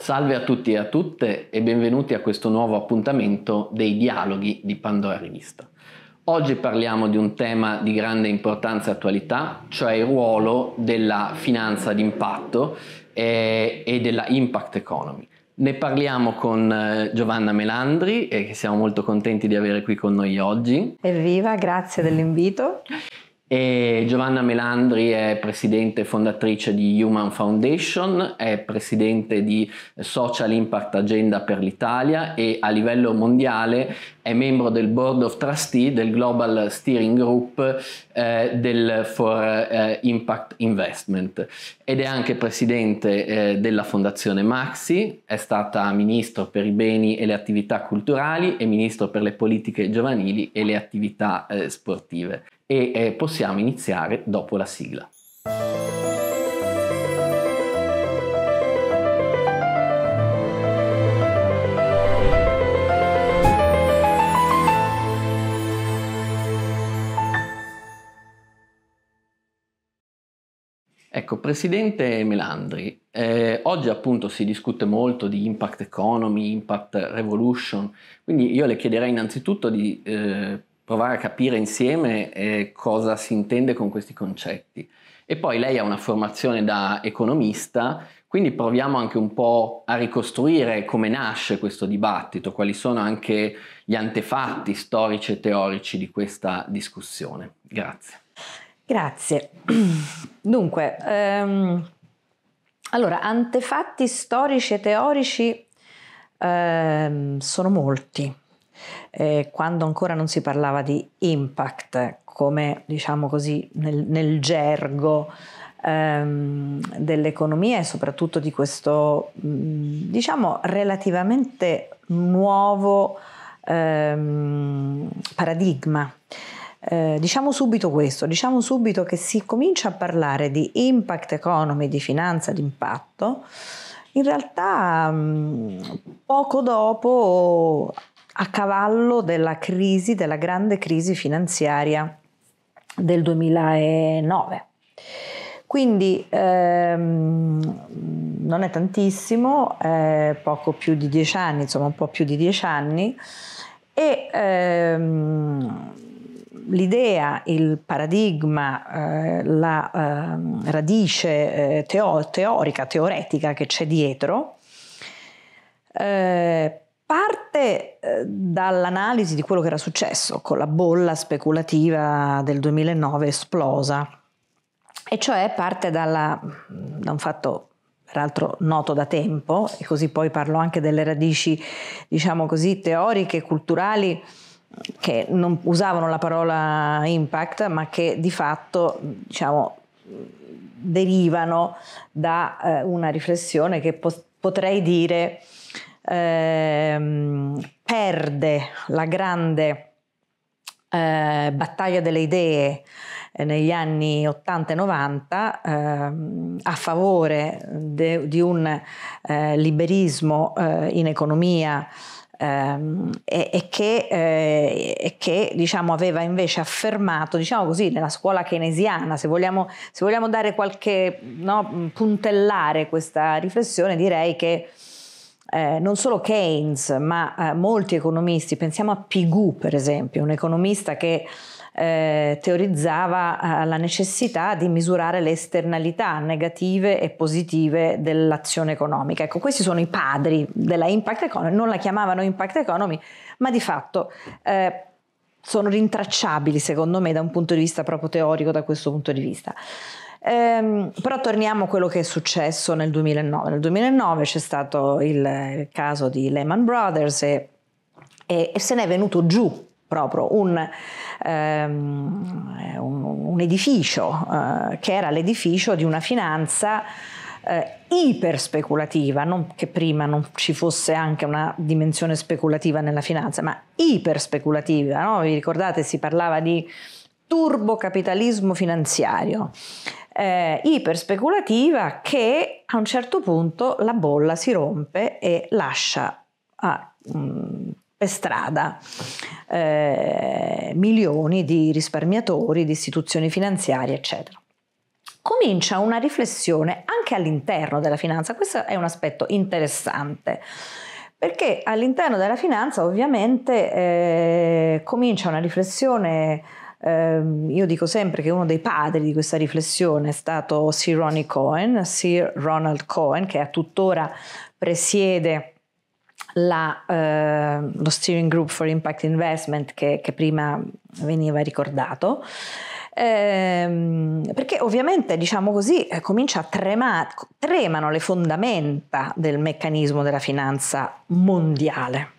Salve a tutti e a tutte e benvenuti a questo nuovo appuntamento dei dialoghi di Pandora Rivista. Oggi parliamo di un tema di grande importanza e attualità, cioè il ruolo della finanza d'impatto e, eh, e della impact economy. Ne parliamo con eh, Giovanna Melandri e eh, che siamo molto contenti di avere qui con noi oggi. Evviva, grazie dell'invito. E Giovanna Melandri è presidente e fondatrice di Human Foundation, è presidente di Social Impact Agenda per l'Italia e a livello mondiale è membro del Board of Trustee del Global Steering Group eh, del For eh, Impact Investment ed è anche presidente eh, della Fondazione Maxi, è stata ministro per i beni e le attività culturali e ministro per le politiche giovanili e le attività eh, sportive e eh, possiamo iniziare dopo la sigla. Ecco, Presidente Melandri, eh, oggi appunto si discute molto di impact economy, impact revolution, quindi io le chiederei innanzitutto di eh, provare a capire insieme eh, cosa si intende con questi concetti. E poi lei ha una formazione da economista, quindi proviamo anche un po' a ricostruire come nasce questo dibattito, quali sono anche gli antefatti storici e teorici di questa discussione. Grazie. Grazie. Dunque, ehm, allora, antefatti storici e teorici ehm, sono molti eh, quando ancora non si parlava di impact, come diciamo così nel, nel gergo ehm, dell'economia e soprattutto di questo mm, diciamo relativamente nuovo ehm, paradigma. Eh, diciamo subito questo, diciamo subito che si comincia a parlare di impact economy, di finanza d'impatto, in realtà mm, poco dopo a cavallo della crisi, della grande crisi finanziaria del 2009. Quindi ehm, non è tantissimo, eh, poco più di dieci anni, insomma un po' più di dieci anni, e ehm, l'idea, il paradigma, eh, la ehm, eh, radice teo- teorica, teoretica che c'è dietro, eh, parte eh, dall'analisi di quello che era successo con la bolla speculativa del 2009 esplosa, e cioè parte dalla, mm, da un fatto peraltro noto da tempo, e così poi parlo anche delle radici, diciamo così, teoriche e culturali che non usavano la parola impact, ma che di fatto, diciamo, derivano da eh, una riflessione che po- potrei dire ehm, perde la grande eh, battaglia delle idee eh, negli anni 80 e 90 ehm, a favore de, di un eh, liberismo eh, in economia ehm, e, e, che, eh, e che diciamo, aveva invece affermato, diciamo così, nella scuola keynesiana, se vogliamo, se vogliamo dare qualche, no, puntellare questa riflessione, direi che eh, non solo Keynes, ma eh, molti economisti, pensiamo a Pigou per esempio, un economista che eh, teorizzava eh, la necessità di misurare le esternalità negative e positive dell'azione economica. Ecco, questi sono i padri della impact economy, non la chiamavano impact economy, ma di fatto eh, sono rintracciabili secondo me da un punto di vista proprio teorico da questo punto di vista. Ehm, però torniamo a quello che è successo nel 2009. Nel 2009 c'è stato il caso di Lehman Brothers e, e, e se ne è venuto giù proprio un, ehm, un, un edificio eh, che era l'edificio di una finanza eh, iperspeculativa, non che prima non ci fosse anche una dimensione speculativa nella finanza, ma iperspeculativa. No? Vi ricordate, si parlava di turbocapitalismo finanziario eh, iperspeculativa che a un certo punto la bolla si rompe e lascia a, ah, mh, mm, per strada eh, milioni di risparmiatori, di istituzioni finanziarie, eccetera. Comincia una riflessione anche all'interno della finanza, questo è un aspetto interessante. Perché all'interno della finanza ovviamente eh, comincia una riflessione Ehm, io dico sempre che uno dei padri di questa riflessione è stato Sir Ronnie Cohen, Sir Ronald Cohen, che a tuttora presiede la, eh, lo Steering Group for Impact Investment che, che prima veniva ricordato. Ehm, perché ovviamente, diciamo così, eh, comincia a tremare, tremano le fondamenta del meccanismo della finanza mondiale.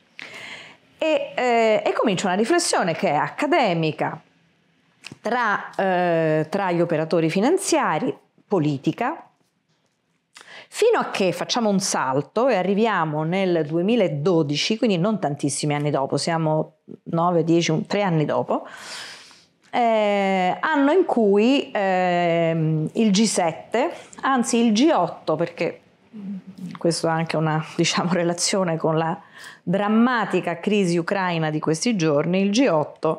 E, eh, e comincia una riflessione che è accademica, tra, eh, tra gli operatori finanziari, politica, fino a che facciamo un salto e arriviamo nel 2012, quindi non tantissimi anni dopo, siamo 9, 10, 3 anni dopo, eh, anno in cui eh, il G7, anzi il G8, perché questo ha anche una diciamo, relazione con la drammatica crisi ucraina di questi giorni, il G8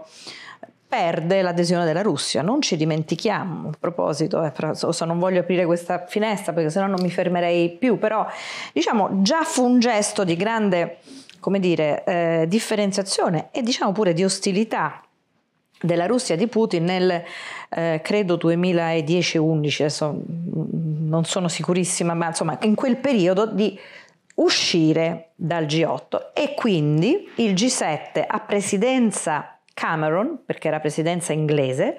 perde l'adesione della Russia, non ci dimentichiamo, a proposito, eh, però, so, non voglio aprire questa finestra perché sennò non mi fermerei più, però diciamo già fu un gesto di grande come dire, eh, differenziazione e diciamo pure di ostilità della Russia di Putin nel eh, credo 2010-11, adesso mm, non sono sicurissima, ma insomma in quel periodo di uscire dal G8 e quindi il G7 a presidenza Cameron, perché era presidenza inglese,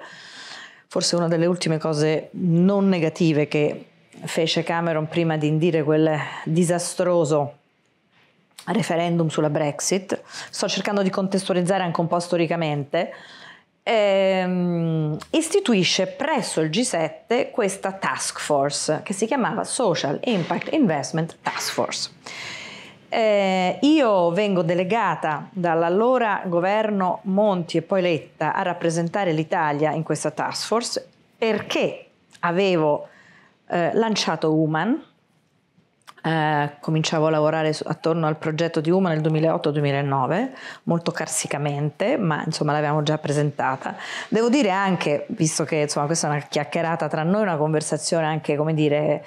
forse una delle ultime cose non negative che fece Cameron prima di indire quel disastroso referendum sulla Brexit. Sto cercando di contestualizzare anche un po' storicamente. Ehm, istituisce presso il G7 questa task force che si chiamava Social Impact Investment Task Force eh, io vengo delegata dall'allora governo Monti e poi Letta a rappresentare l'Italia in questa task force perché avevo eh, lanciato Human, eh, cominciavo a lavorare su, attorno al progetto di Human nel 2008-2009, molto carsicamente, ma insomma l'avevamo già presentata. Devo dire anche, visto che insomma, questa è una chiacchierata tra noi, una conversazione anche come dire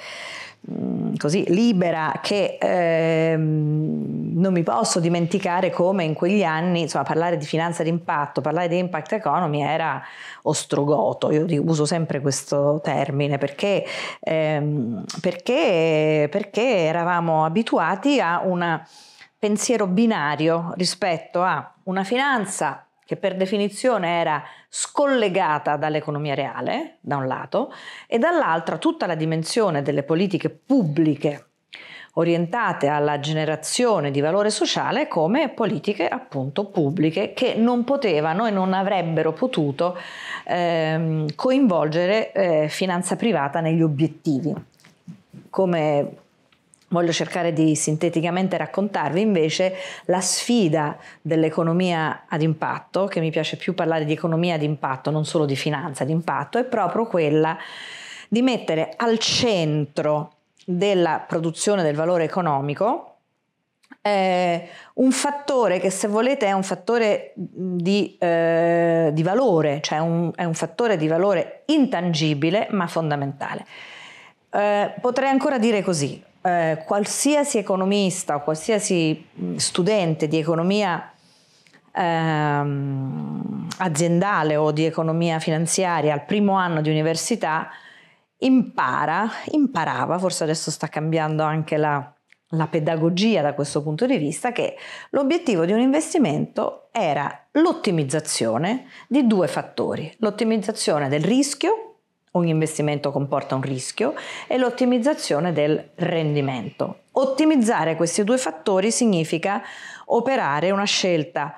Mm, così libera che ehm, non mi posso dimenticare come in quegli anni insomma, parlare di finanza d'impatto, parlare di impact economy era ostrogoto, io uso sempre questo termine perché, ehm, perché, perché eravamo abituati a un pensiero binario rispetto a una finanza che per definizione era scollegata dall'economia reale, da un lato, e dall'altra tutta la dimensione delle politiche pubbliche orientate alla generazione di valore sociale come politiche appunto pubbliche che non potevano e non avrebbero potuto ehm, coinvolgere eh, finanza privata negli obiettivi. Come Voglio cercare di sinteticamente raccontarvi invece la sfida dell'economia ad impatto, che mi piace più parlare di economia ad impatto, non solo di finanza ad impatto, è proprio quella di mettere al centro della produzione del valore economico eh, un fattore che se volete è un fattore di, eh, di valore, cioè un, è un fattore di valore intangibile ma fondamentale. Eh, potrei ancora dire così, eh, qualsiasi economista o qualsiasi mm, studente di economia ehm, aziendale o di economia finanziaria al primo anno di università impara, imparava, forse adesso sta cambiando anche la, la pedagogia da questo punto di vista, che l'obiettivo di un investimento era l'ottimizzazione di due fattori, l'ottimizzazione del rischio Ogni investimento comporta un rischio e l'ottimizzazione del rendimento. Ottimizzare questi due fattori significa operare una scelta,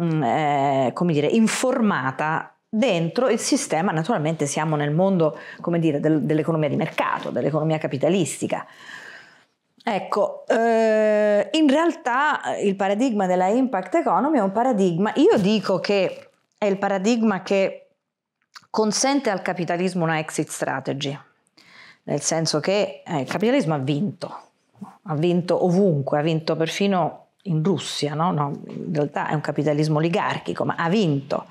mm, eh, come dire, informata dentro il sistema, naturalmente siamo nel mondo, come dire, del, dell'economia di mercato, dell'economia capitalistica. Ecco, eh, in realtà il paradigma della impact economy è un paradigma, io dico che è il paradigma che consente al capitalismo una exit strategy, nel senso che eh, il capitalismo ha vinto, ha vinto ovunque, ha vinto perfino in Russia, no? No, in realtà è un capitalismo oligarchico, ma ha vinto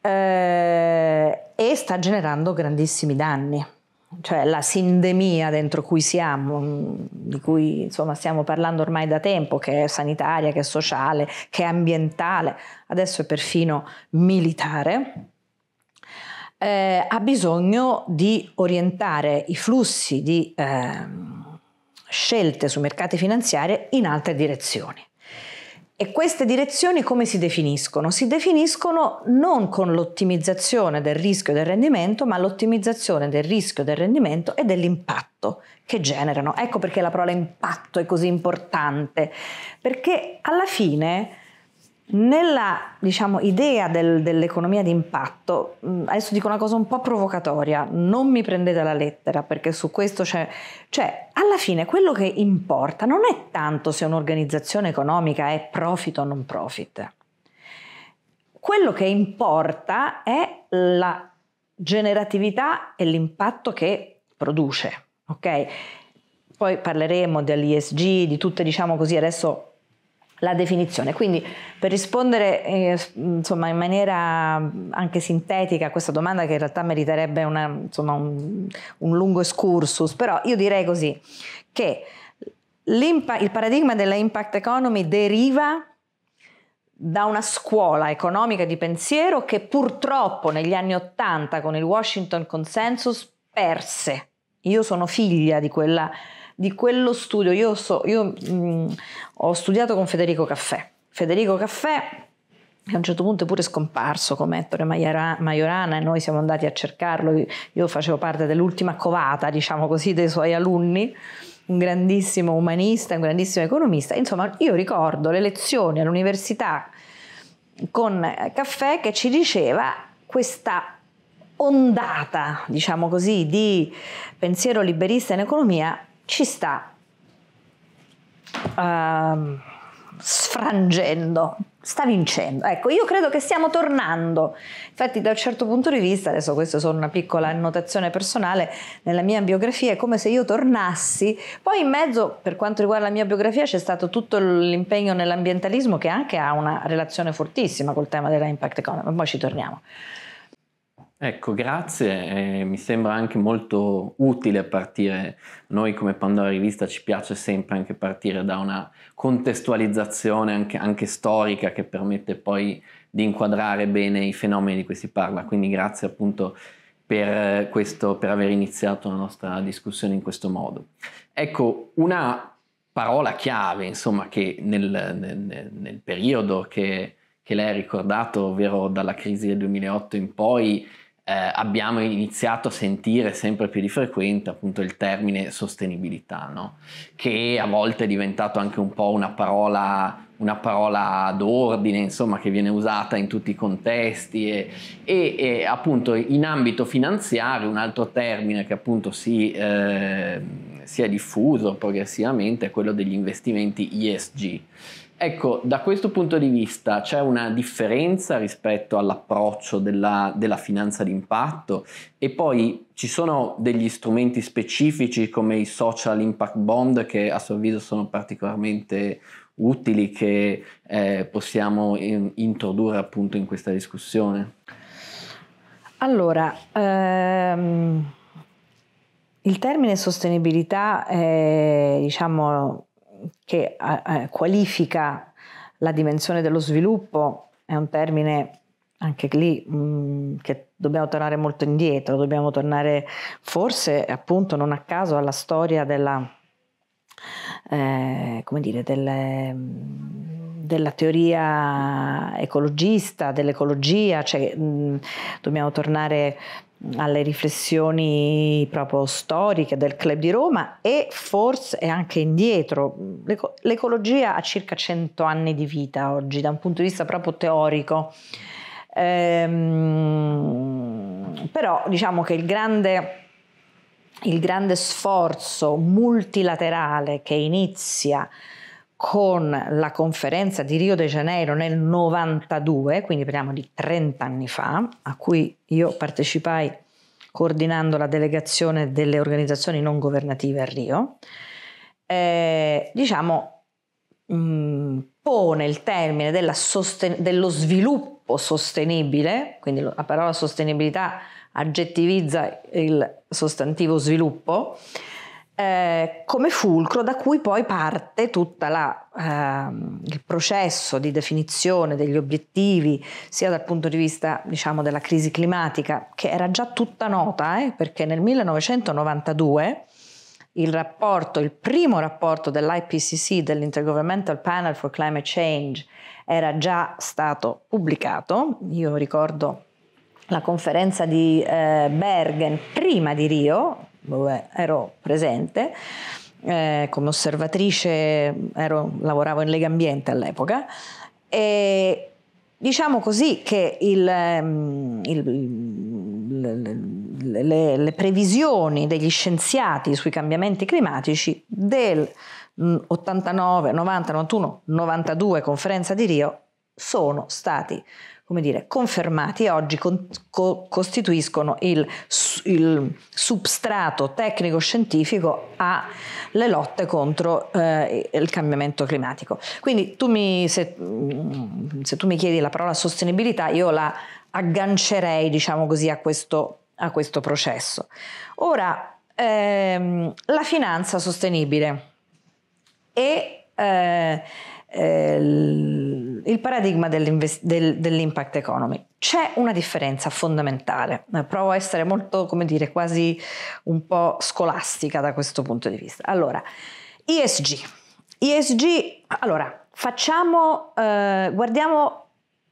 eh, e sta generando grandissimi danni. Cioè la sindemia dentro cui siamo, mm, di cui insomma, stiamo parlando ormai da tempo, che è sanitaria, che è sociale, che è ambientale, adesso è perfino militare, eh, ha bisogno di orientare i flussi di eh, scelte sui mercati finanziari in altre direzioni. E queste direzioni come si definiscono? Si definiscono non con l'ottimizzazione del rischio del rendimento, ma l'ottimizzazione del rischio, del rendimento e dell'impatto che generano. Ecco perché la parola impatto è così importante, perché alla fine nella diciamo, idea del, dell'economia di impatto, mm, adesso dico una cosa un po' provocatoria, non mi prendete la lettera perché su questo c'è, cioè alla fine quello che importa non è tanto se un'organizzazione economica è profit o non profit, quello che importa è la generatività e l'impatto che produce, ok? Poi parleremo dell'ISG, di tutte diciamo così adesso la definizione. Quindi per rispondere eh, insomma, in maniera anche sintetica a questa domanda che in realtà meriterebbe una, insomma, un, un, lungo excursus, però io direi così che il paradigma della impact economy deriva da una scuola economica di pensiero che purtroppo negli anni Ottanta con il Washington Consensus perse. Io sono figlia di quella di quello studio. Io, so, io mh, mm, ho studiato con Federico Caffè. Federico Caffè a un certo punto è pure scomparso come Ettore Majorana e noi siamo andati a cercarlo, io facevo parte dell'ultima covata, diciamo così, dei suoi alunni, un grandissimo umanista, un grandissimo economista, insomma io ricordo le lezioni all'università con Caffè che ci diceva questa ondata, diciamo così, di pensiero liberista in economia ci sta uh, sfrangendo, sta vincendo. Ecco, io credo che stiamo tornando. Infatti, da un certo punto di vista, adesso questa è solo una piccola annotazione personale, nella mia biografia è come se io tornassi. Poi in mezzo, per quanto riguarda la mia biografia, c'è stato tutto l'impegno nell'ambientalismo che anche ha una relazione fortissima col tema della impact economy, ma poi ci torniamo. Ecco, grazie, eh, mi sembra anche molto utile partire, noi come Pandora Rivista ci piace sempre anche partire da una contestualizzazione anche, anche storica che permette poi di inquadrare bene i fenomeni di cui si parla, quindi grazie appunto per, questo, per aver iniziato la nostra discussione in questo modo. Ecco, una parola chiave, insomma, che nel, nel, nel periodo che, che lei ha ricordato, ovvero dalla crisi del 2008 in poi, eh, abbiamo iniziato a sentire sempre più di frequente appunto il termine sostenibilità, no? che a volte è diventato anche un po' una parola, una parola d'ordine, insomma, che viene usata in tutti i contesti e, e, e appunto in ambito finanziario un altro termine che appunto si... Eh, si è diffuso progressivamente è quello degli investimenti ESG. Ecco, da questo punto di vista c'è una differenza rispetto all'approccio della, della finanza d'impatto e poi ci sono degli strumenti specifici come i social impact bond che a suo avviso sono particolarmente utili che eh, possiamo in, ehm, introdurre appunto in questa discussione. Allora, ehm il termine sostenibilità, è, diciamo, che eh, eh, qualifica la dimensione dello sviluppo, è un termine anche lì mh, mm, che dobbiamo tornare molto indietro, dobbiamo tornare forse appunto non a caso alla storia della, eh, come dire, delle, della teoria ecologista, dell'ecologia, cioè, mh, mm, dobbiamo tornare alle riflessioni proprio storiche del club di Roma e forse anche indietro. L'ecologia ha circa 100 anni di vita oggi da un punto di vista proprio teorico, ehm, però diciamo che il grande, il grande sforzo multilaterale che inizia con la conferenza di Rio de Janeiro nel 92, quindi parliamo di 30 anni fa, a cui io partecipai coordinando la delegazione delle organizzazioni non governative a Rio, eh, diciamo mh, mm, pone il termine sosten- dello sviluppo sostenibile, quindi la parola sostenibilità aggettivizza il sostantivo sviluppo, eh, come fulcro da cui poi parte tutto ehm, il processo di definizione degli obiettivi, sia dal punto di vista diciamo, della crisi climatica, che era già tutta nota, eh, perché nel 1992 il rapporto, il primo rapporto dell'IPCC, dell'Intergovernmental Panel for Climate Change, era già stato pubblicato. Io ricordo la conferenza di eh, Bergen prima di Rio, dove ero presente. Eh, come osservatrice ero, lavoravo in Lega Ambiente all'epoca e diciamo così che il, ehm, il, le, le, le, previsioni degli scienziati sui cambiamenti climatici del 89, 90, 91, 92 conferenza di Rio sono stati come dire, confermati oggi con, co, costituiscono il, il, substrato tecnico-scientifico alle lotte contro eh, il cambiamento climatico. Quindi tu mi, se, mm, se, tu mi chiedi la parola sostenibilità, io la aggancerei diciamo così, a, questo, a questo processo. Ora, ehm, la finanza sostenibile e eh, eh, il paradigma del, dell'impact economy. C'è una differenza fondamentale, provo a essere molto, come dire, quasi un po' scolastica da questo punto di vista. Allora, ESG. ESG, allora, facciamo, eh, guardiamo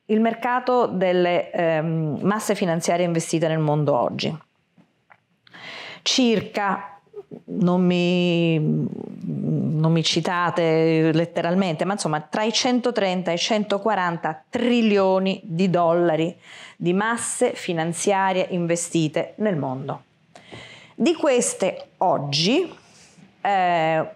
il mercato delle eh, masse finanziarie investite nel mondo oggi. Circa non mi, non mi, citate letteralmente, ma insomma tra i 130 e i 140 trilioni di dollari di masse finanziarie investite nel mondo. Di queste oggi, eh,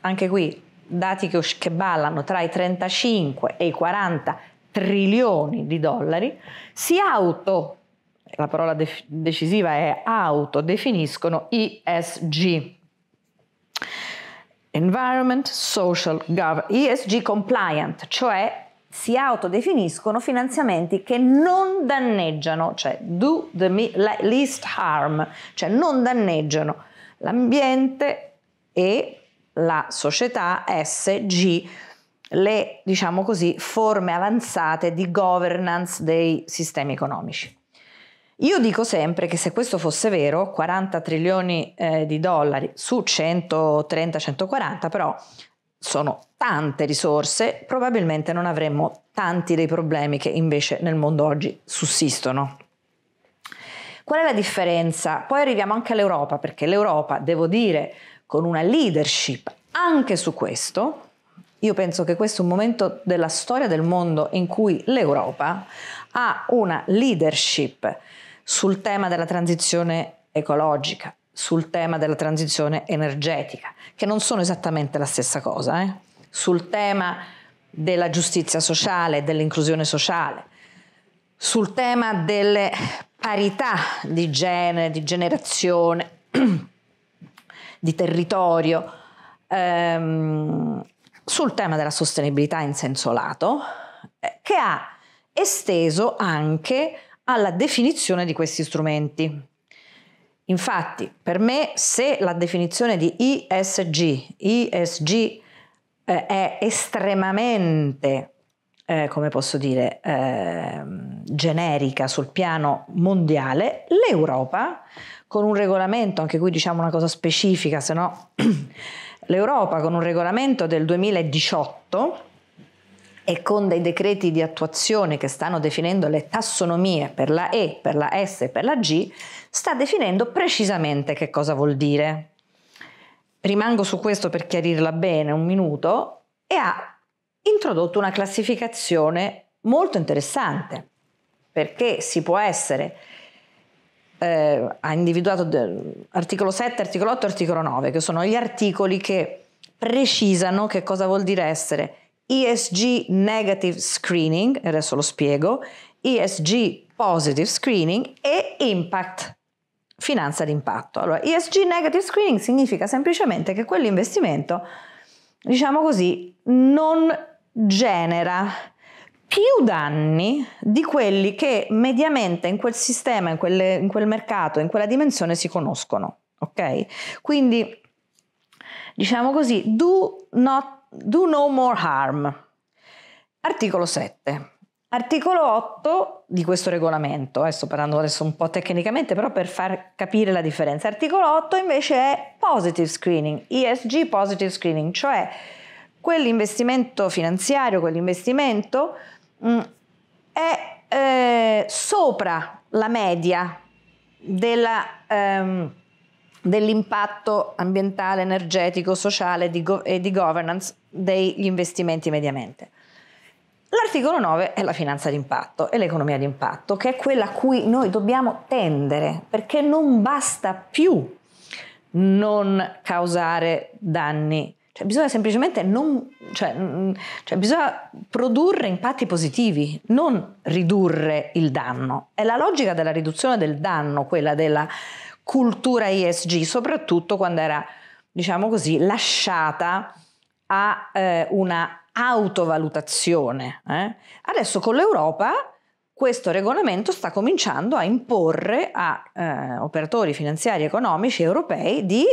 anche qui dati che, che ballano tra i 35 e i 40 trilioni di dollari, si auto la parola de- decisiva è autodefiniscono ESG. Environment Social Governance, ESG compliant, cioè si autodefiniscono finanziamenti che non danneggiano, cioè do the least harm, cioè non danneggiano l'ambiente e la società SG, le diciamo così forme avanzate di governance dei sistemi economici. Io dico sempre che se questo fosse vero, 40 trilioni eh, di dollari su 130-140, però sono tante risorse, probabilmente non avremmo tanti dei problemi che invece nel mondo oggi sussistono. Qual è la differenza? Poi arriviamo anche all'Europa, perché l'Europa, devo dire, con una leadership anche su questo, io penso che questo è un momento della storia del mondo in cui l'Europa ha una leadership sul tema della transizione ecologica, sul tema della transizione energetica, che non sono esattamente la stessa cosa, eh? sul tema della giustizia sociale, dell'inclusione sociale, sul tema delle parità di genere, di generazione, di territorio, ehm, sul tema della sostenibilità in senso lato, eh, che ha esteso anche alla definizione di questi strumenti. Infatti, per me, se la definizione di ESG, ESG eh, è estremamente, eh, come posso dire, eh, generica sul piano mondiale, l'Europa, con un regolamento, anche qui diciamo una cosa specifica, se no l'Europa con un regolamento del 2018, e con dei decreti di attuazione che stanno definendo le tassonomie per la E, per la S e per la G, sta definendo precisamente che cosa vuol dire. Rimango su questo per chiarirla bene un minuto e ha introdotto una classificazione molto interessante perché si può essere eh, ha individuato articolo 7, articolo 8 e articolo 9 che sono gli articoli che precisano che cosa vuol dire essere ESG Negative Screening, adesso lo spiego, ESG Positive Screening e Impact finanza d'impatto. Allora, ESG negative screening significa semplicemente che quell'investimento, diciamo così, non genera più danni di quelli che mediamente in quel sistema, in, quelle, in quel mercato, in quella dimensione si conoscono. Ok? Quindi, diciamo così, do not Do no more harm. Articolo 7. Articolo 8 di questo regolamento, eh, sto parlando adesso un po' tecnicamente, però per far capire la differenza. Articolo 8 invece è positive screening, ESG positive screening, cioè quell'investimento finanziario, quell'investimento mh, mm, è eh, sopra la media della, ehm, dell'impatto ambientale, energetico, sociale di e di governance degli investimenti mediamente. L'articolo 9 è la finanza d'impatto e l'economia d'impatto, che è quella a cui noi dobbiamo tendere, perché non basta più non causare danni, cioè bisogna semplicemente non, cioè, cioè bisogna produrre impatti positivi, non ridurre il danno. È la logica della riduzione del danno, quella della cultura ESG, soprattutto quando era, diciamo così, lasciata a eh, una autovalutazione. Eh? Adesso con l'Europa questo regolamento sta cominciando a imporre a eh, operatori finanziari e economici europei di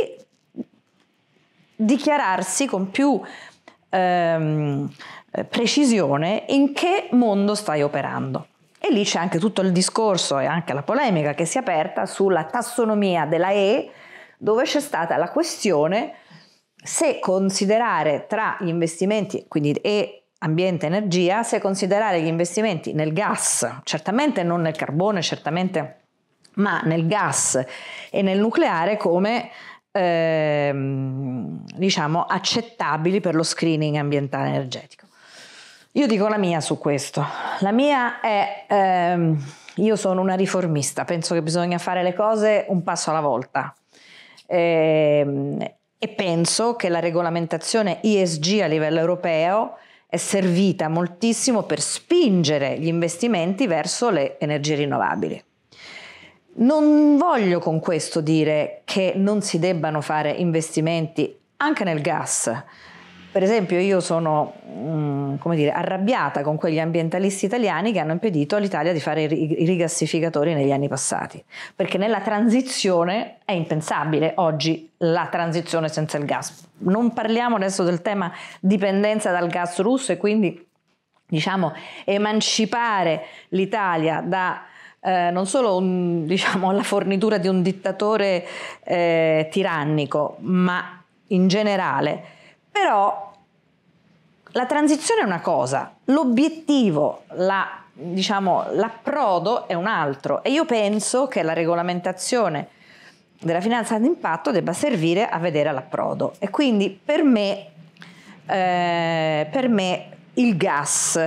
dichiararsi con più ehm, precisione in che mondo stai operando. E lì c'è anche tutto il discorso e anche la polemica che si è aperta sulla tassonomia della E, dove c'è stata la questione se considerare tra gli investimenti, quindi E ambiente energia, se considerare gli investimenti nel gas, certamente non nel carbone, certamente ma nel gas e nel nucleare come ehm, diciamo accettabili per lo screening ambientale energetico. Io dico la mia su questo. La mia è, ehm, io sono una riformista, penso che bisogna fare le cose un passo alla volta. E, ehm, e penso che la regolamentazione ESG a livello europeo è servita moltissimo per spingere gli investimenti verso le energie rinnovabili. Non voglio con questo dire che non si debbano fare investimenti anche nel gas, per esempio io sono mh, mm, dire, arrabbiata con quegli ambientalisti italiani che hanno impedito all'Italia di fare i rigassificatori negli anni passati, perché nella transizione è impensabile oggi la transizione senza il gas. Non parliamo adesso del tema dipendenza dal gas russo e quindi diciamo, emancipare l'Italia da eh, non solo un, diciamo, la fornitura di un dittatore eh, tirannico, ma in generale però la transizione è una cosa, l'obiettivo, la, diciamo, l'approdo è un altro e io penso che la regolamentazione della finanza d'impatto debba servire a vedere l'approdo e quindi per me, eh, per me il gas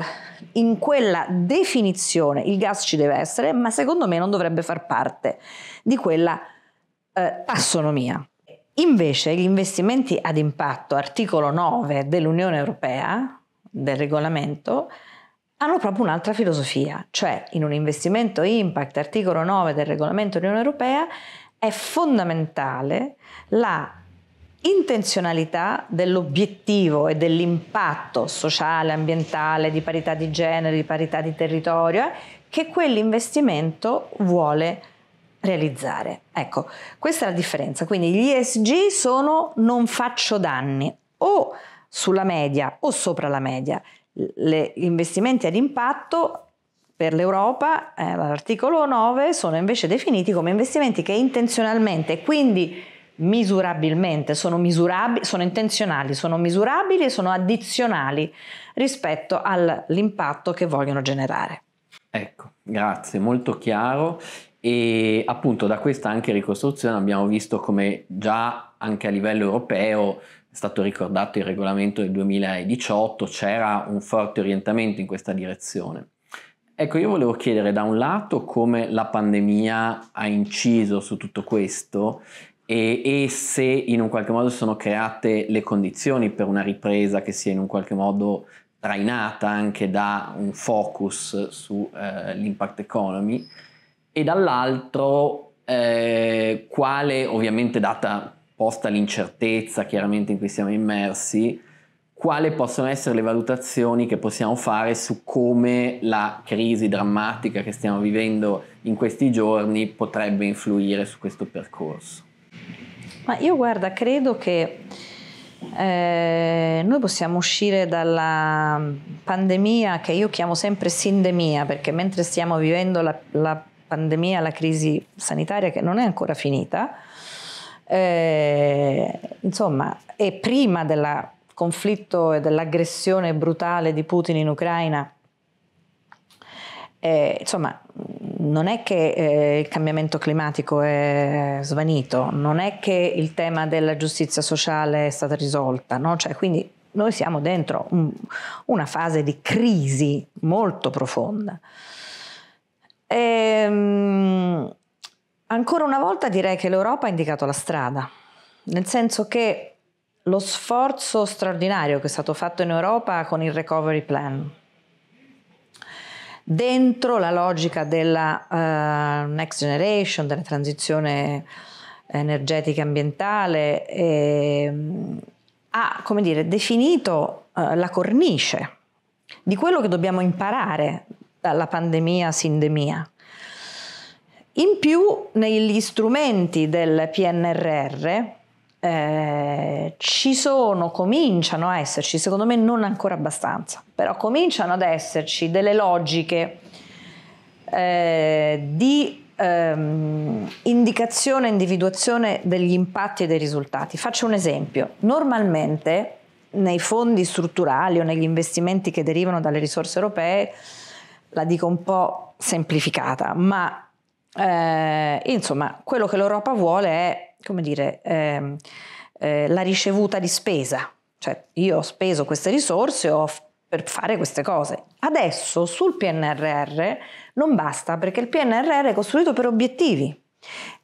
in quella definizione, il gas ci deve essere, ma secondo me non dovrebbe far parte di quella eh, tassonomia. Invece gli investimenti ad impatto, articolo 9 dell'Unione Europea, del regolamento, hanno proprio un'altra filosofia, cioè in un investimento impact, articolo 9 del regolamento dell'Unione Europea, è fondamentale la intenzionalità dell'obiettivo e dell'impatto sociale, ambientale, di parità di genere, di parità di territorio, eh, che quell'investimento vuole realizzare. Ecco, questa è la differenza. Quindi gli ESG sono non faccio danni o sulla media o sopra la media. gli investimenti ad impatto per l'Europa, eh, l'articolo 9, sono invece definiti come investimenti che intenzionalmente quindi misurabilmente sono, misurab- sono intenzionali, sono misurabili e sono addizionali rispetto all'impatto che vogliono generare. Ecco, grazie, molto chiaro e appunto da questa anche ricostruzione abbiamo visto come già anche a livello europeo è stato ricordato il regolamento del 2018 c'era un forte orientamento in questa direzione. Ecco, io volevo chiedere da un lato come la pandemia ha inciso su tutto questo e, e se in un qualche modo sono create le condizioni per una ripresa che sia in un qualche modo trainata anche da un focus sull'impact eh, economy e dall'altro eh, quale, ovviamente data posta l'incertezza chiaramente in cui siamo immersi, quale possono essere le valutazioni che possiamo fare su come la crisi drammatica che stiamo vivendo in questi giorni potrebbe influire su questo percorso? Ma io guarda, credo che eh, noi possiamo uscire dalla pandemia che io chiamo sempre sindemia, perché mentre stiamo vivendo la, la pandemia, la crisi sanitaria che non è ancora finita, eh, insomma, e prima del conflitto e dell'aggressione brutale di Putin in Ucraina, eh, insomma, non è che eh, il cambiamento climatico è svanito, non è che il tema della giustizia sociale è stata risolta, no? cioè, quindi noi siamo dentro un, una fase di crisi molto profonda. Ehm, ancora una volta direi che l'Europa ha indicato la strada, nel senso che lo sforzo straordinario che è stato fatto in Europa con il recovery plan, dentro la logica della uh, next generation, della transizione energetica e ambientale, e, ehm, ha come dire, definito uh, la cornice di quello che dobbiamo imparare dalla pandemia sindemia. In più negli strumenti del PNRR eh, ci sono, cominciano a esserci, secondo me non ancora abbastanza, però cominciano ad esserci delle logiche eh, di ehm, indicazione e individuazione degli impatti e dei risultati. Faccio un esempio. Normalmente nei fondi strutturali o negli investimenti che derivano dalle risorse europee la dico un po' semplificata, ma eh, insomma quello che l'Europa vuole è, come dire, eh, eh, la ricevuta di spesa, cioè io ho speso queste risorse ho per fare queste cose. Adesso sul PNRR non basta perché il PNRR è costruito per obiettivi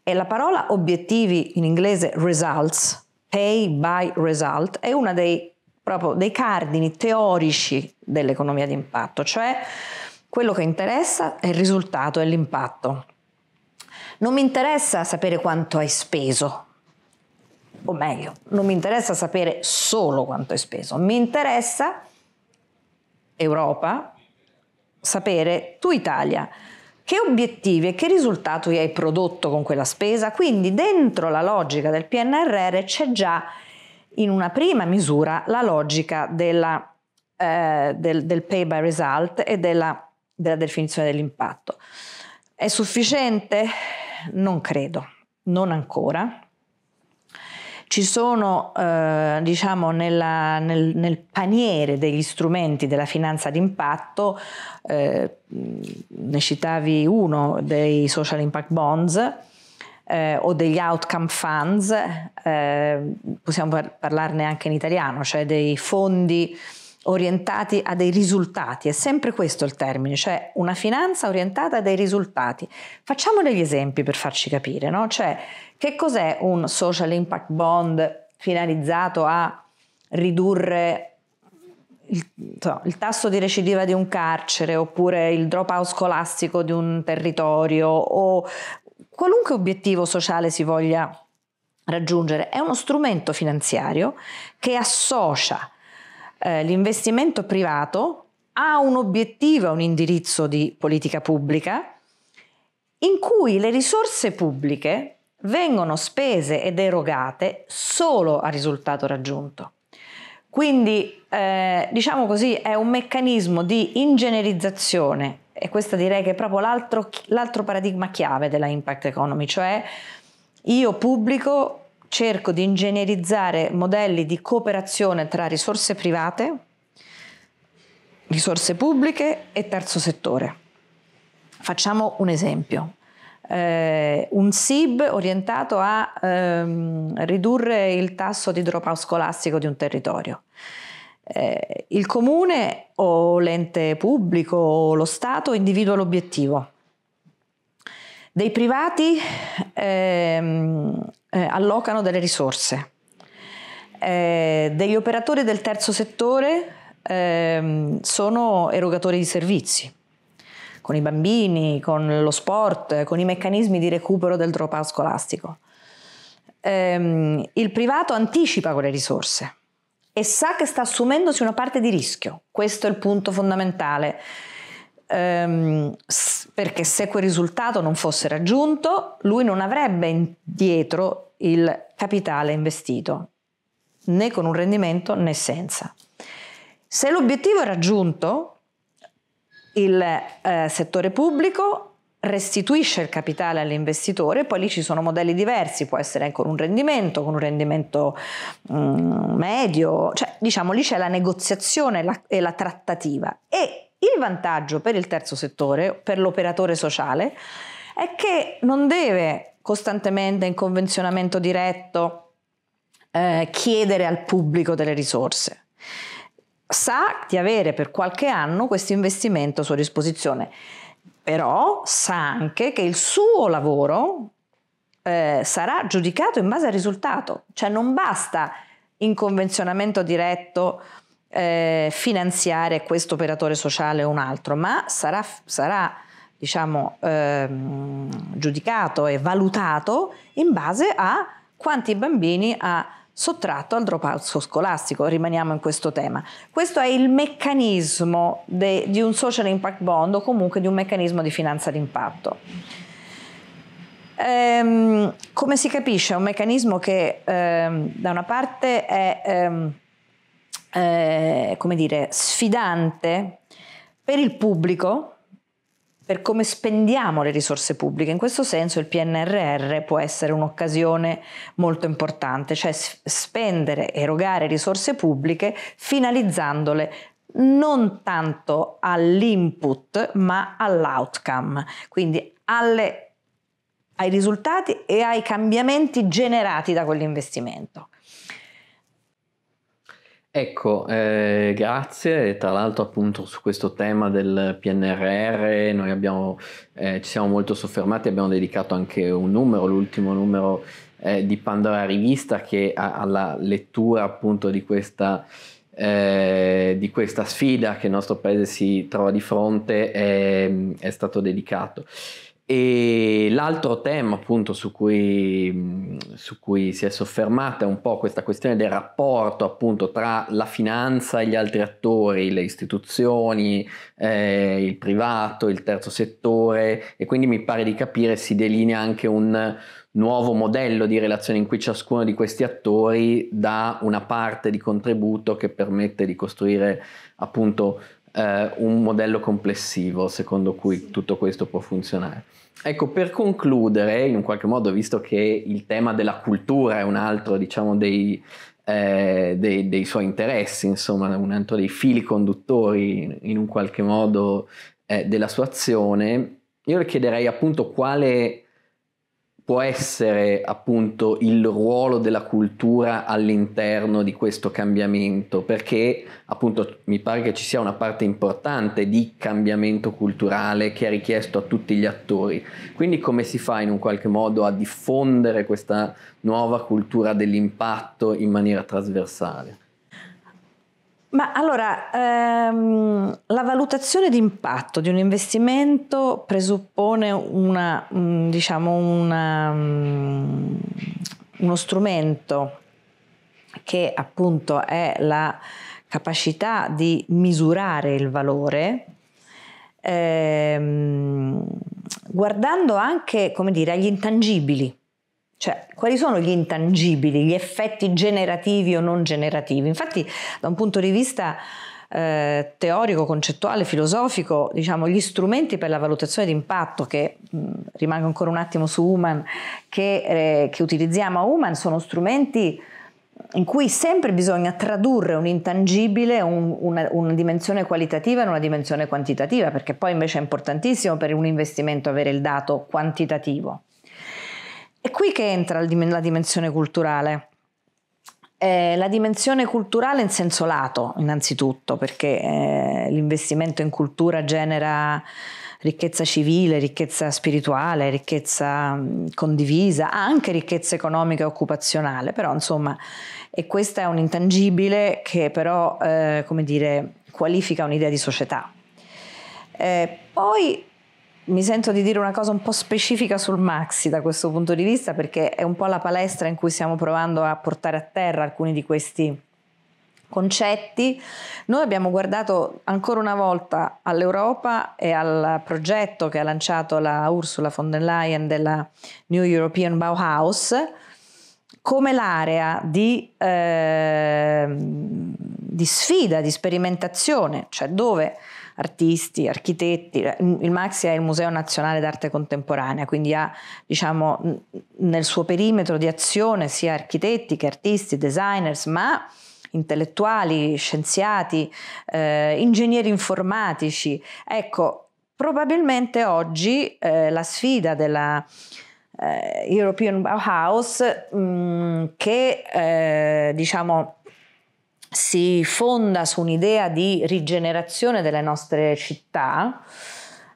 e la parola obiettivi in inglese results, pay by result, è uno dei, dei cardini teorici dell'economia di impatto, cioè quello che interessa è il risultato e l'impatto. Non mi interessa sapere quanto hai speso, o meglio, non mi interessa sapere solo quanto hai speso, mi interessa, Europa, sapere tu Italia, che obiettivi e che risultato hai prodotto con quella spesa. Quindi dentro la logica del PNRR c'è già in una prima misura la logica della, eh, del, del pay by result e della della definizione dell'impatto. È sufficiente? Non credo, non ancora. Ci sono, eh, diciamo, nella, nel, nel, paniere degli strumenti della finanza d'impatto, eh, ne citavi uno dei social impact bonds, eh, o degli outcome funds, eh, possiamo par- parlarne anche in italiano, cioè dei fondi orientati a dei risultati, è sempre questo il termine, cioè una finanza orientata a dei risultati. Facciamo degli esempi per farci capire, no? Cioè, che cos'è un social impact bond finalizzato a ridurre il, il, tasso di recidiva di un carcere oppure il dropout scolastico di un territorio o qualunque obiettivo sociale si voglia raggiungere, è uno strumento finanziario che associa eh, l'investimento privato ha un obiettivo, un indirizzo di politica pubblica in cui le risorse pubbliche vengono spese ed erogate solo a risultato raggiunto. Quindi, eh, diciamo così, è un meccanismo di ingegnerizzazione e questo direi che è proprio l'altro, l'altro paradigma chiave della impact economy, cioè io pubblico cerco di ingegnerizzare modelli di cooperazione tra risorse private, risorse pubbliche e terzo settore. Facciamo un esempio. Eh, un SIB orientato a ehm, ridurre il tasso di dropout scolastico di un territorio. Eh, il comune o l'ente pubblico o lo Stato individua l'obiettivo dei privati ehm, eh, allocano delle risorse, eh, degli operatori del terzo settore ehm, sono erogatori di servizi con i bambini, con lo sport, con i meccanismi di recupero del dropout scolastico. Ehm, il privato anticipa quelle risorse e sa che sta assumendosi una parte di rischio. Questo è il punto fondamentale ehm, perché se quel risultato non fosse raggiunto, lui non avrebbe indietro il capitale investito, né con un rendimento né senza. Se l'obiettivo è raggiunto, il eh, settore pubblico restituisce il capitale all'investitore, poi lì ci sono modelli diversi, può essere con un rendimento, con un rendimento um, medio, cioè diciamo lì c'è la negoziazione la, e la trattativa e il vantaggio per il terzo settore, per l'operatore sociale, è che non deve costantemente in convenzionamento diretto eh, chiedere al pubblico delle risorse. Sa di avere per qualche anno questo investimento a sua disposizione, però sa anche che il suo lavoro eh, sarà giudicato in base al risultato, cioè non basta in convenzionamento diretto eh, finanziare questo operatore sociale o un altro, ma sarà, sarà diciamo, ehm, giudicato e valutato in base a quanti bambini ha sottratto al dropout scolastico, rimaniamo in questo tema. Questo è il meccanismo de, di un social impact bond o comunque di un meccanismo di finanza d'impatto. Ehm, come si capisce, è un meccanismo che ehm, da una parte è ehm, eh, come dire, sfidante per il pubblico, per come spendiamo le risorse pubbliche. In questo senso il PNRR può essere un'occasione molto importante, cioè spendere, erogare risorse pubbliche finalizzandole non tanto all'input ma all'outcome, quindi alle, ai risultati e ai cambiamenti generati da quell'investimento. Ecco, eh, grazie. Tra l'altro, appunto, su questo tema del PNRR, noi abbiamo, eh, ci siamo molto soffermati, abbiamo dedicato anche un numero, l'ultimo numero eh, di Pandora Rivista, che ha, alla lettura appunto di questa, eh, di questa, sfida che il nostro paese si trova di fronte, è, ehm, è stato dedicato. E l'altro tema appunto su cui, su cui, si è soffermata è un po' questa questione del rapporto appunto tra la finanza e gli altri attori, le istituzioni, eh, il privato, il terzo settore e quindi mi pare di capire si delinea anche un nuovo modello di relazione in cui ciascuno di questi attori dà una parte di contributo che permette di costruire appunto eh, un modello complessivo secondo cui tutto questo può funzionare. Ecco, per concludere, in un qualche modo, visto che il tema della cultura è un altro, diciamo, dei, eh, dei, dei suoi interessi, insomma, un altro dei fili conduttori, in, un qualche modo, eh, della sua azione, io le chiederei appunto quale può essere appunto il ruolo della cultura all'interno di questo cambiamento, perché appunto mi pare che ci sia una parte importante di cambiamento culturale che è richiesto a tutti gli attori. Quindi come si fa in un qualche modo a diffondere questa nuova cultura dell'impatto in maniera trasversale? Ma allora, ehm, la valutazione di impatto di un investimento presuppone una, mm, diciamo una, mm, uno strumento che appunto è la capacità di misurare il valore, ehm, guardando anche, come dire, agli intangibili cioè, quali sono gli intangibili, gli effetti generativi o non generativi? Infatti, da un punto di vista eh, teorico, concettuale, filosofico, diciamo, gli strumenti per la valutazione di impatto, che mh, mm, rimango ancora un attimo su Human, che, eh, che utilizziamo a Human, sono strumenti in cui sempre bisogna tradurre un intangibile, un, una, una, dimensione qualitativa in una dimensione quantitativa, perché poi invece è importantissimo per un investimento avere il dato quantitativo. È qui che entra la dimensione culturale. Eh, la dimensione culturale in senso lato, innanzitutto, perché eh, l'investimento in cultura genera ricchezza civile, ricchezza spirituale, ricchezza condivisa, anche ricchezza economica e occupazionale, però insomma, e questa è un intangibile che però, eh, come dire, qualifica un'idea di società. Eh, poi mi sento di dire una cosa un po' specifica sul Maxi da questo punto di vista perché è un po' la palestra in cui stiamo provando a portare a terra alcuni di questi concetti. Noi abbiamo guardato ancora una volta all'Europa e al progetto che ha lanciato la Ursula von der Leyen della New European Bauhaus come l'area di, eh, di sfida, di sperimentazione, cioè dove artisti, architetti. Eh, mm, il Maxi è il Museo Nazionale d'Arte Contemporanea, quindi ha diciamo, nel suo perimetro di azione sia architetti che artisti, designers, ma intellettuali, scienziati, eh, ingegneri informatici. Ecco, probabilmente oggi eh, la sfida della eh, European Bauhaus mh, mm, che eh, diciamo si fonda su un'idea di rigenerazione delle nostre città.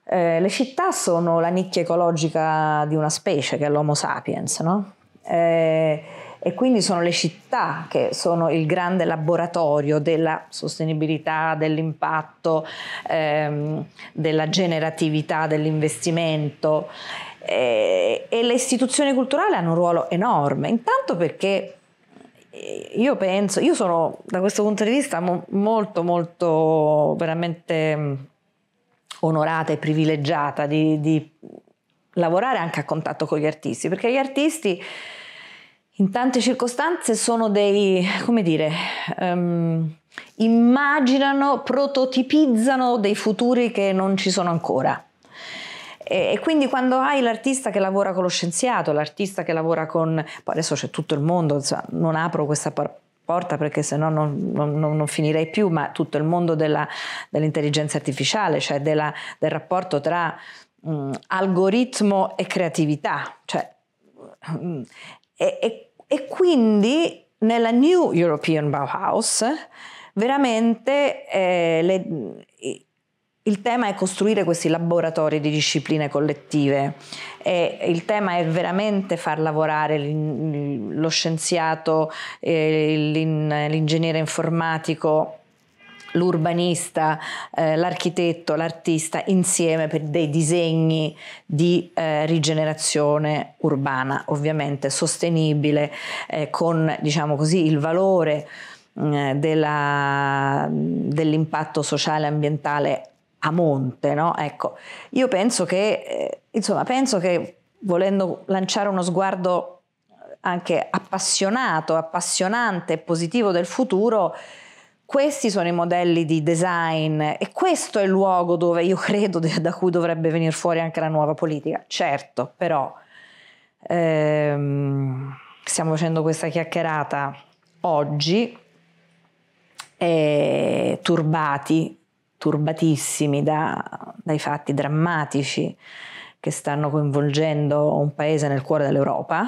Eh, le città sono la nicchia ecologica di una specie che è l'Homo sapiens, no? Eh, e quindi sono le città che sono il grande laboratorio della sostenibilità, dell'impatto, ehm, della generatività, dell'investimento eh, e le istituzioni culturali hanno un ruolo enorme, intanto perché eh, io penso, io sono da questo punto di vista molto, molto veramente mm, onorata e privilegiata di, di lavorare anche a contatto con gli artisti, perché gli artisti in tante circostanze sono dei, come dire, um, immaginano, prototipizzano dei futuri che non ci sono ancora. E, quindi quando hai l'artista che lavora con lo scienziato, l'artista che lavora con... Poi adesso c'è tutto il mondo, insomma, non apro questa porta perché sennò non, non, non, finirei più, ma tutto il mondo della, dell'intelligenza artificiale, cioè della, del rapporto tra mh, mm, algoritmo e creatività. Cioè, mh, mm, e, e, e, quindi nella New European Bauhaus veramente eh, le, il tema è costruire questi laboratori di discipline collettive e il tema è veramente far lavorare lo scienziato, eh, l'ingegnere informatico, l'urbanista, eh, l'architetto, l'artista insieme per dei disegni di eh, rigenerazione urbana, ovviamente sostenibile, con diciamo così, il valore mm, dell'impatto sociale e ambientale a monte, no? Ecco, io penso che, eh, insomma, penso che volendo lanciare uno sguardo eh, anche appassionato, appassionante e positivo del futuro, questi sono i modelli di design e questo è il luogo dove io credo da cui dovrebbe venire fuori anche la nuova politica. Certo, però ehm, stiamo facendo questa chiacchierata oggi, eh, turbati turbatissimi da, dai fatti drammatici che stanno coinvolgendo un paese nel cuore dell'Europa.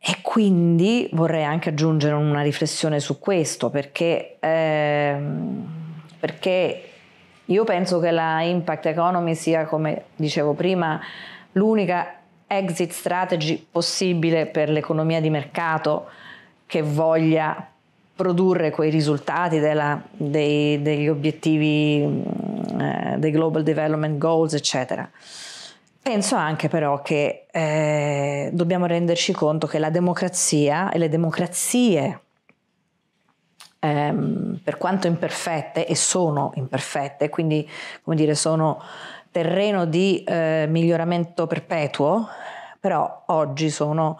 E quindi vorrei anche aggiungere una riflessione su questo, perché, eh, perché io penso che la impact economy sia, come dicevo prima, l'unica exit strategy possibile per l'economia di mercato che voglia produrre quei risultati della, dei, degli obiettivi mm, eh, dei Global Development Goals, eccetera. Penso anche però che eh, dobbiamo renderci conto che la democrazia e le democrazie, ehm, per quanto imperfette, e sono imperfette, quindi come dire, sono terreno di eh, miglioramento perpetuo, però oggi sono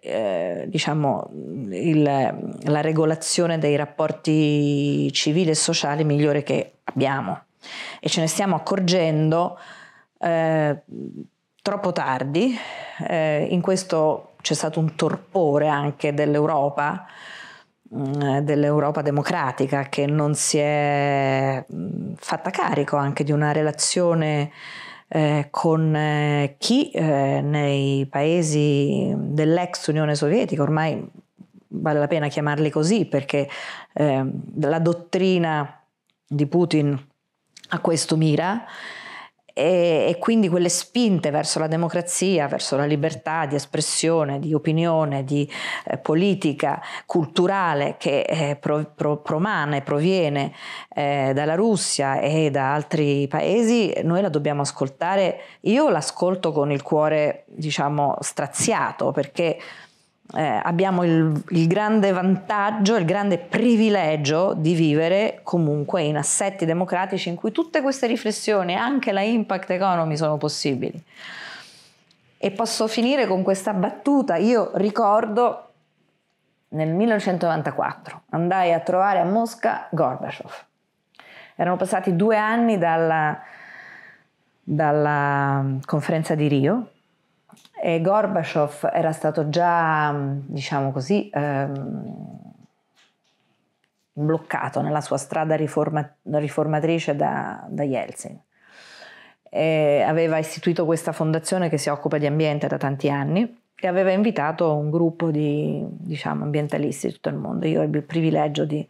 eh, diciamo, il, la regolazione dei rapporti civili e sociali migliore che abbiamo e ce ne stiamo accorgendo eh, troppo tardi, eh, in questo c'è stato un torpore anche dell'Europa, mh, mm, dell'Europa democratica che non si è mh, mm, fatta carico anche di una relazione eh, con eh, chi eh, nei paesi dell'ex Unione Sovietica, ormai vale la pena chiamarli così perché ehm, la dottrina di Putin a questo mira, e, e quindi quelle spinte verso la democrazia, verso la libertà di espressione, di opinione, di eh, politica culturale che eh, pro, pro, promane, proviene eh, dalla Russia e da altri paesi, noi la dobbiamo ascoltare. Io l'ascolto con il cuore, diciamo, straziato perché eh, abbiamo il, il, grande vantaggio, il grande privilegio di vivere comunque in assetti democratici in cui tutte queste riflessioni, anche la impact economy, sono possibili. E posso finire con questa battuta. Io ricordo nel 1994 andai a trovare a Mosca Gorbaciov. Erano passati due anni dalla, dalla conferenza di Rio e Gorbaciov era stato già, mm, diciamo così, ehm, bloccato nella sua strada riforma, riformatrice da, da Yeltsin. E aveva istituito questa fondazione che si occupa di ambiente da tanti anni e aveva invitato un gruppo di diciamo, ambientalisti di tutto il mondo. Io ebbi il privilegio di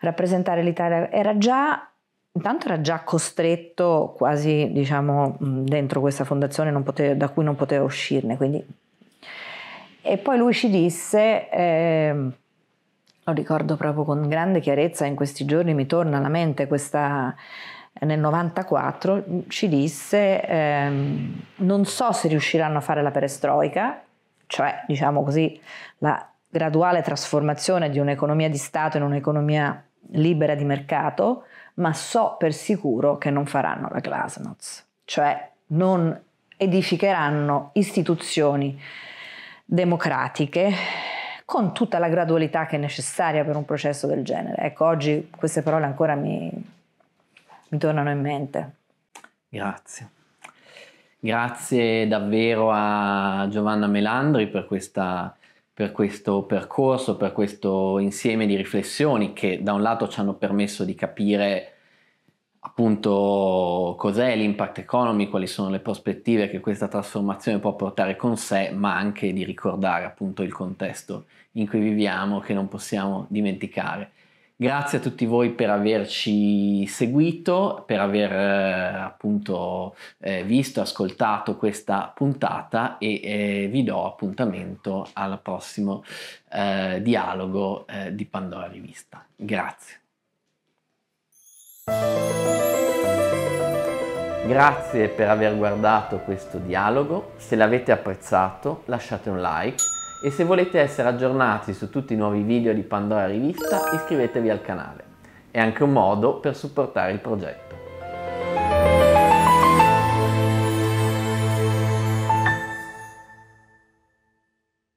rappresentare l'Italia. Era già Intanto era già costretto quasi, diciamo, dentro questa fondazione poteva, da cui non poteva uscirne. Quindi. E poi lui ci disse, eh, lo ricordo proprio con grande chiarezza, in questi giorni mi torna alla mente questa, nel 94, ci disse, eh, non so se riusciranno a fare la perestroica, cioè, diciamo così, la graduale trasformazione di un'economia di Stato in un'economia libera di mercato, ma so per sicuro che non faranno la Glasnost, cioè non edificheranno istituzioni democratiche con tutta la gradualità che è necessaria per un processo del genere. Ecco, oggi queste parole ancora mi, mi tornano in mente. Grazie. Grazie davvero a Giovanna Melandri per questa per questo percorso, per questo insieme di riflessioni che da un lato ci hanno permesso di capire appunto cos'è l'impact economy, quali sono le prospettive che questa trasformazione può portare con sé, ma anche di ricordare appunto il contesto in cui viviamo che non possiamo dimenticare. Grazie a tutti voi per averci seguito, per aver eh, appunto eh, visto, ascoltato questa puntata e eh, vi do appuntamento al prossimo eh, dialogo eh, di Pandora Rivista. Grazie. Grazie per aver guardato questo dialogo, se l'avete apprezzato lasciate un like e se volete essere aggiornati su tutti i nuovi video di Pandora Rivista iscrivetevi al canale. È anche un modo per supportare il progetto.